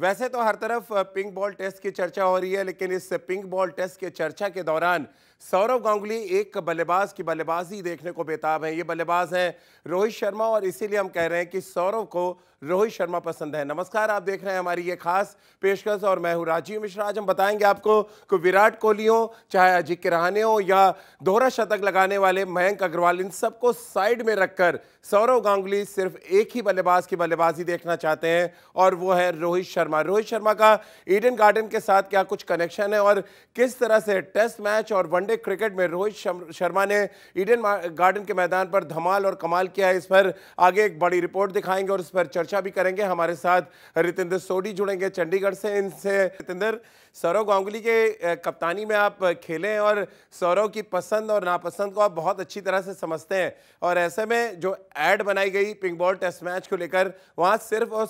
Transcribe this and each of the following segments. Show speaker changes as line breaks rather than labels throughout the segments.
वैसे तो हर तरफ पिंक बॉल टेस्ट की चर्चा हो रही है लेकिन इस पिंक बॉल टेस्ट के चर्चा के दौरान सौरव गांगुली एक बल्लेबाज की बल्लेबाजी देखने को बेताब है ये बल्लेबाज हैं रोहित शर्मा और इसीलिए हम कह रहे हैं कि सौरव को रोहित शर्मा पसंद है नमस्कार आप देख रहे हैं हमारी ये खास पेशकश और मैं हूँ राजीव मिश्रा आज हम बताएंगे आपको कि विराट कोहली हो चाहे अजिंक्य रहाने हो या दोहरा शतक लगाने वाले मयंक अग्रवाल इन सबको साइड में रखकर सौरव गांगुली सिर्फ एक ही बल्लेबाज की बल्लेबाजी देखना चाहते हैं और वो है रोहित शर्मा रोहित शर्मा का ईडन गार्डन के साथ क्या कुछ कनेक्शन है और किस तरह से टेस्ट मैच और वन वनडे क्रिकेट में रोहित शर्मा ने ईडन गार्डन के मैदान पर धमाल और कमाल किया है इस पर आगे एक बड़ी रिपोर्ट दिखाएंगे और इस पर चर्चा भी करेंगे हमारे साथ रितेंद्र सोडी जुड़ेंगे चंडीगढ़ से इनसे रितेंद्र सौरव गांगुली के कप्तानी में आप खेले हैं और सौरव की पसंद और नापसंद को आप बहुत अच्छी तरह से समझते हैं और ऐसे में जो एड बनाई गई पिंक बॉल टेस्ट मैच को लेकर वहाँ सिर्फ और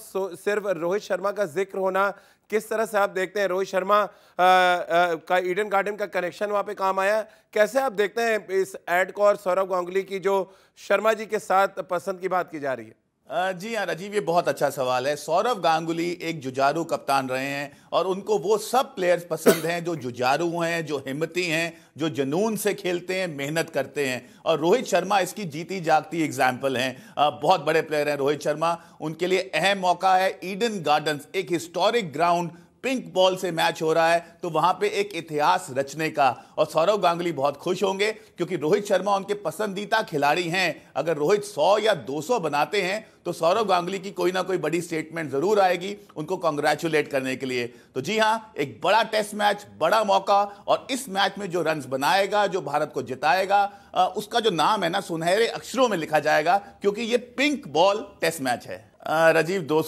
सिर्फ रोहित शर्मा का जिक्र होना किस तरह से आप देखते हैं रोहित शर्मा का ईडन गार्डन का कनेक्शन वहाँ पे काम आया कैसे आप देखते हैं इस एड को और सौरभ गांगुली की जो शर्मा जी के
साथ पसंद की बात की जा रही है जी हाँ राजीव ये बहुत अच्छा सवाल है सौरव गांगुली एक जुजारू कप्तान रहे हैं और उनको वो सब प्लेयर्स पसंद हैं जो जुजारू हैं जो हिम्मती हैं जो जुनून से खेलते हैं मेहनत करते हैं और रोहित शर्मा इसकी जीती जागती एग्जाम्पल हैं बहुत बड़े प्लेयर हैं रोहित शर्मा उनके लिए अहम मौका है ईडन गार्डन्स एक हिस्टोरिक ग्राउंड पिंक बॉल से मैच हो रहा है तो वहां पे एक इतिहास रचने का और सौरव गांगुली बहुत खुश होंगे क्योंकि रोहित शर्मा उनके पसंदीदा खिलाड़ी हैं अगर रोहित 100 या 200 बनाते हैं तो सौरव गांगुली की कोई ना कोई बड़ी स्टेटमेंट जरूर आएगी उनको कॉन्ग्रेचुलेट करने के लिए तो जी हाँ एक बड़ा टेस्ट मैच बड़ा मौका और इस मैच में जो रन बनाएगा जो भारत को जिताएगा उसका जो नाम है ना सुनहरे अक्षरों में लिखा जाएगा क्योंकि ये पिंक बॉल टेस्ट मैच है राजीव दो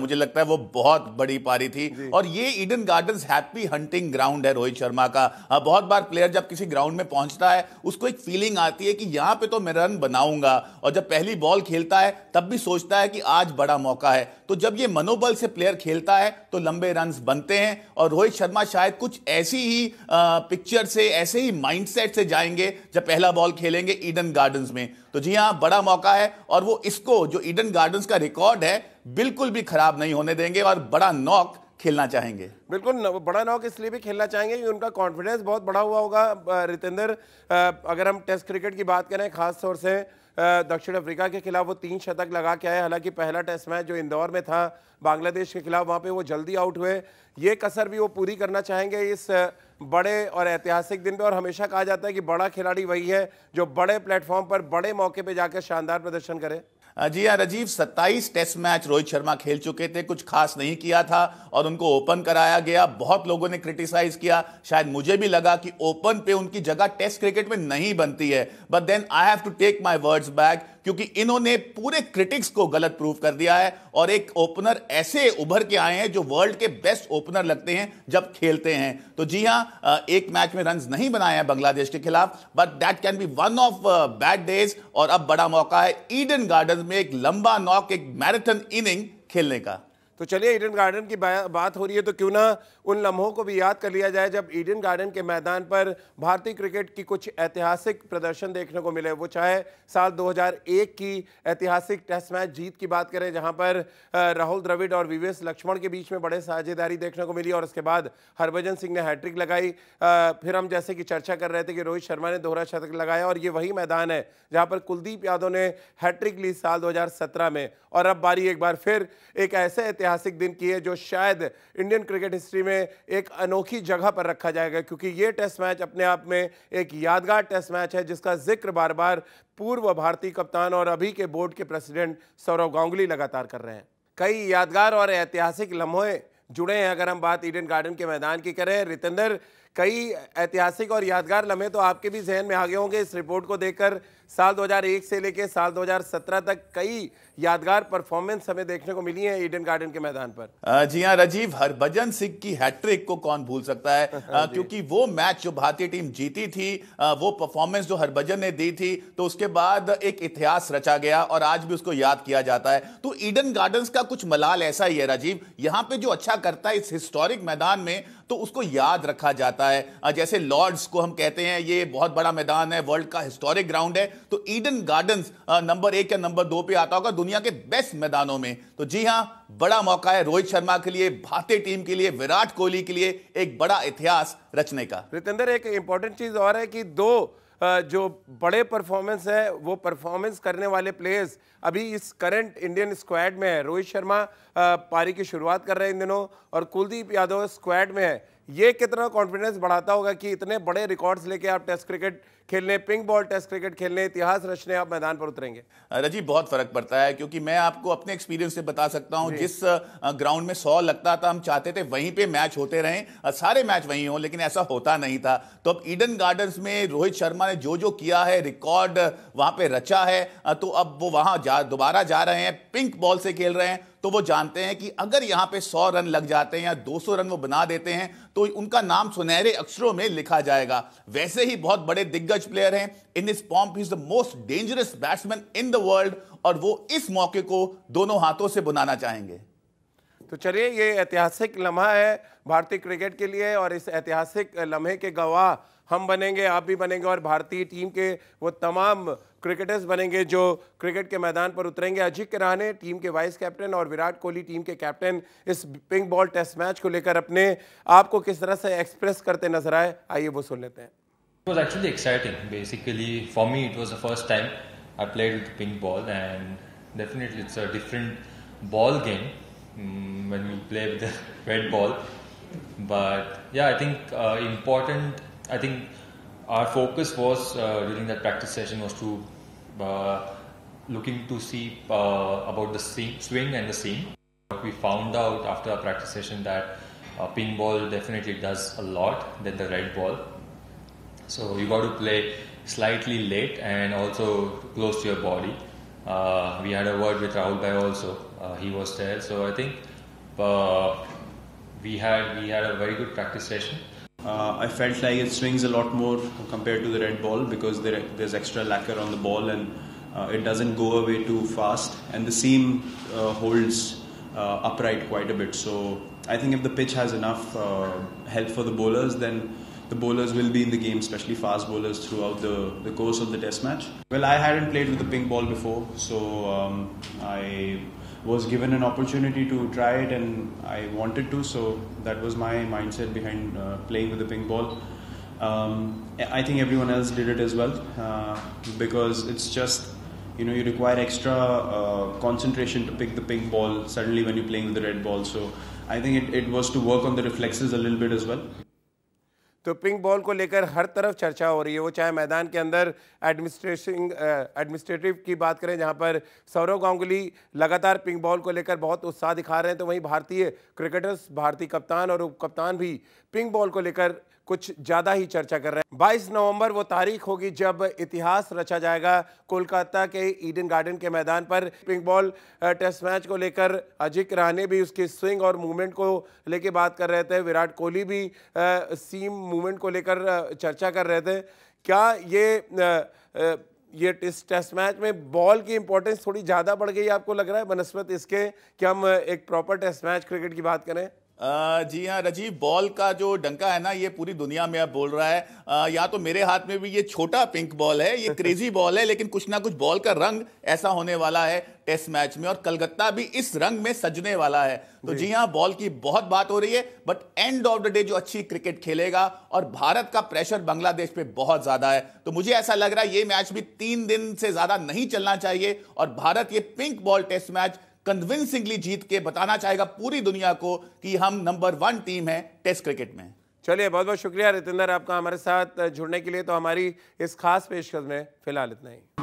मुझे लगता है वो बहुत बड़ी पारी थी और ये Eden Gardens happy hunting ground है रोहित शर्मा का बहुत बार प्लेयर जब किसी ग्राउंड में पहुंचता है उसको एक फीलिंग आती है कि यहाँ पे तो मैं रन बनाऊंगा और जब पहली बॉल खेलता है तब भी सोचता है कि आज बड़ा मौका है तो जब ये मनोबल से प्लेयर खेलता है तो लंबे रन बनते हैं और रोहित शर्मा शायद कुछ ऐसी ही पिक्चर से ऐसे ही माइंडसेट से जाएंगे जब पहला बॉल खेलेंगे ईडन गार्डन्स में तो जी हाँ बड़ा मौका है और वो इसको जो ईडन गार्डन्स का रिकॉर्ड है बिल्कुल भी खराब नहीं होने देंगे और बड़ा नॉक खेलना चाहेंगे
बिल्कुल बड़ा नॉक इसलिए भी खेलना चाहेंगे क्योंकि उनका कॉन्फिडेंस बहुत बढ़ा हुआ होगा रितेंद्र अगर हम टेस्ट क्रिकेट की बात करें खास तौर से दक्षिण अफ्रीका के खिलाफ वो तीन शतक लगा के आए हालांकि पहला टेस्ट मैच जो इंदौर में था बांग्लादेश के खिलाफ वहाँ पे वो जल्दी आउट हुए ये कसर भी वो पूरी करना चाहेंगे इस बड़े और ऐतिहासिक दिन पे और हमेशा कहा जाता है कि बड़ा खिलाड़ी वही है जो बड़े प्लेटफॉर्म पर बड़े मौके पे जाकर
शानदार प्रदर्शन करे जी हाँ राजीव 27 टेस्ट मैच रोहित शर्मा खेल चुके थे कुछ खास नहीं किया था और उनको ओपन कराया गया बहुत लोगों ने क्रिटिसाइज किया शायद मुझे भी लगा कि ओपन पे उनकी जगह टेस्ट क्रिकेट में नहीं बनती है but then I have to take my words back क्योंकि इन्होंने पूरे क्रिटिक्स को गलत प्रूव कर दिया है और एक ओपनर ऐसे उभर के आए हैं जो वर्ल्ड के बेस्ट ओपनर लगते हैं जब खेलते हैं तो जी हाँ एक मैच में रन नहीं बनाए हैं बांग्लादेश के खिलाफ but that can be one of bad days और अब बड़ा मौका है ईडन गार्डन में एक लंबा नॉक एक मैराथन इनिंग खेलने का तो चलिए
ईडन गार्डन की बात हो रही है तो क्यों ना उन लम्हों को भी याद कर लिया जाए जब ईडन गार्डन के मैदान पर भारतीय क्रिकेट की कुछ ऐतिहासिक प्रदर्शन देखने को मिले वो चाहे साल 2001 की ऐतिहासिक टेस्ट मैच जीत की बात करें जहां पर राहुल द्रविड़ और विवेश लक्ष्मण के बीच में बड़े साझेदारी देखने को मिली और उसके बाद हरभजन सिंह ने हैट्रिक लगाई फिर हम जैसे कि चर्चा कर रहे थे कि रोहित शर्मा ने दोहरा शतक लगाया और ये वही मैदान है जहाँ पर कुलदीप यादव ने हैट्रिक ली साल दो में और अब बारी एक बार फिर एक ऐसे ऐतिहासिक दिन की है जो शायद इंडियन क्रिकेट हिस्ट्री में एक अनोखी जगह पर रखा जाएगा क्योंकि ये टेस्ट मैच अपने आप में एक यादगार टेस्ट मैच है जिसका जिक्र बार बार पूर्व भारतीय कप्तान और अभी के बोर्ड के प्रेसिडेंट सौरव गांगुली लगातार कर रहे हैं कई यादगार और ऐतिहासिक लम्हों जुड़े हैं अगर हम बात ईडन गार्डन के मैदान की करें रितेंद्र कई ऐतिहासिक और यादगार लम्हे तो आपके भी जहन में आगे होंगे इस रिपोर्ट को देखकर साल 2001 से लेकर साल 2017 तक कई यादगार परफॉर्मेंस हमें देखने को मिली है ईडन गार्डन के मैदान
पर जी हाँ राजीव हरभजन सिंह की हैट्रिक को कौन भूल सकता है हाँ क्योंकि वो मैच जो भारतीय टीम जीती थी वो परफॉर्मेंस जो हरभजन ने दी थी तो उसके बाद एक इतिहास रचा गया और आज भी उसको याद किया जाता है तो ईडन गार्डन का कुछ मलाल ऐसा ही है राजीव यहाँ पे जो अच्छा करता है इस हिस्टोरिक मैदान में तो उसको याद रखा जाता है जैसे लॉर्ड्स को हम कहते हैं ये बहुत बड़ा मैदान है वर्ल्ड का हिस्टोरिक ग्राउंड है तो ईडन गार्डन्स नंबर एक या नंबर दो पे आता होगा दुनिया के बेस्ट मैदानों में तो जी हाँ बड़ा मौका है रोहित शर्मा के लिए भारतीय टीम के लिए विराट कोहली के लिए एक बड़ा इतिहास रचने का रितेंद्र
एक इंपॉर्टेंट चीज और है कि दो जो बड़े परफॉर्मेंस हैं वो परफॉर्मेंस करने वाले प्लेयर्स अभी इस करंट इंडियन स्क्वाड में है रोहित शर्मा पारी की शुरुआत कर रहे हैं इन दिनों और कुलदीप यादव स्क्वाड में है ये कितना कॉन्फिडेंस बढ़ाता होगा कि इतने बड़े रिकॉर्ड्स लेके आप टेस्ट क्रिकेट खेलने पिंक बॉल टेस्ट क्रिकेट खेलने इतिहास रचने आप मैदान पर उतरेंगे
रजी बहुत फर्क पड़ता है क्योंकि मैं आपको अपने एक्सपीरियंस से बता सकता हूँ जिस ग्राउंड में सौ लगता था हम चाहते थे वहीं पे मैच होते रहें सारे मैच वहीं हों लेकिन ऐसा होता नहीं था तो अब ईडन गार्डन्स में रोहित शर्मा ने जो जो किया है रिकॉर्ड वहां पर रचा है तो अब वो वहां जा दोबारा जा रहे हैं पिंक बॉल से खेल रहे हैं तो वो जानते हैं कि अगर यहाँ पे 100 रन लग जाते हैं या 200 रन वो बना देते हैं तो उनका नाम सुनहरे अक्षरों में लिखा जाएगा वैसे ही बहुत बड़े दिग्गज दिग्गज प्लेयर हैं इन इस पॉम्प is the most dangerous batsman in the world और वो इस मौके को दोनों हाथों से बुनाना चाहेंगे तो
चलिए ये ऐतिहासिक लम्हा है भारतीय क्रिकेट के लिए और इस ऐतिहासिक लम्हे के गवाह हम बनेंगे आप भी बनेंगे और भारतीय टीम के वो तमाम क्रिकेटर्स बनेंगे जो क्रिकेट के मैदान पर उतरेंगे अजित कराने टीम के वाइस कैप्टन और विराट कोहली टीम के कैप्टन इस पिंक बॉल टेस्ट मैच को लेकर अपने आप को किस तरह से एक्सप्रेस करते नजर आए आइए वो सुन लेते हैं It was actually
exciting. Basically, for me, it was the first time I played with the pink ball, and definitely it's a different ball game mm, when we play with the red ball. But yeah, I think uh, important. I think our focus was uh, during that practice session was to uh, looking to see uh, about the swing and the seam. What we found out after our practice session that uh, pink ball definitely does a lot than the red ball so you got to play slightly late and also close to your body. Uh, we had a word with Rahul Bhai also. Uh, he was there, so I think uh, we had we had a very good practice session. Uh, I felt like it swings a lot more compared to the red ball because there, there's extra lacquer on the ball and uh, it doesn't go away too fast. And the seam uh, holds upright quite a bit. So I think if the pitch has enough help for the bowlers, then the bowlers will be in the game, especially fast bowlers, throughout the, the course of the test match. Well, I hadn't played with the pink ball before, so um, I was given an opportunity to try it and I wanted to, so that was my mindset behind uh, playing with the pink ball. Um, I think everyone else did it as well uh, because it's just you know you require extra uh, concentration to pick the pink ball suddenly when you're playing with the red ball so i think it, it was to work on the reflexes a little bit as well
तो pink ball को लेकर हर तरफ चर्चा हो रही है वो चाहे मैदान के अंदर एडमिनिस्ट्रेशन एडमिनिस्ट्रेटिव की बात करें जहां पर सौरव गांगुली लगातार पिंक बॉल को लेकर बहुत उत्साह दिखा रहे हैं तो वहीं भारतीय क्रिकेटर्स भारतीय कप्तान और उप कप्तान भी पिंक बॉल को लेकर कुछ ज़्यादा ही चर्चा कर रहे हैं 22 नवंबर वो तारीख होगी जब इतिहास रचा जाएगा कोलकाता के ईडन गार्डन के मैदान पर पिंक बॉल टेस्ट मैच को लेकर अजिक रहने भी उसकी स्विंग और मूवमेंट को लेकर बात कर रहे थे विराट कोहली भी सीम मूवमेंट को लेकर चर्चा कर रहे थे क्या ये आ, आ, ये इस टेस्ट मैच में बॉल की इंपॉर्टेंस थोड़ी ज़्यादा बढ़ गई आपको लग रहा है बनस्पत इसके कि हम एक प्रॉपर टेस्ट मैच क्रिकेट की
बात करें जी हाँ रजीव बॉल का जो डंका है ना ये पूरी दुनिया में अब बोल रहा है आ, या तो मेरे हाथ में भी ये छोटा पिंक बॉल है ये क्रेजी बॉल है लेकिन कुछ ना कुछ बॉल का रंग ऐसा होने वाला है टेस्ट मैच में और कलकत्ता भी इस रंग में सजने वाला है तो जी हाँ बॉल की बहुत बात हो रही है but end of the day जो अच्छी क्रिकेट खेलेगा और भारत का प्रेशर बांग्लादेश पे बहुत ज्यादा है तो मुझे ऐसा लग रहा है ये मैच भी तीन दिन से ज्यादा नहीं चलना चाहिए और भारत ये pink ball test match convincingly जीत के बताना चाहेगा पूरी दुनिया को कि हम नंबर वन टीम है टेस्ट क्रिकेट में
चलिए बहुत बहुत शुक्रिया रितेंद्र आपका हमारे साथ जुड़ने के लिए तो हमारी इस खास पेशकश में फिलहाल इतना ही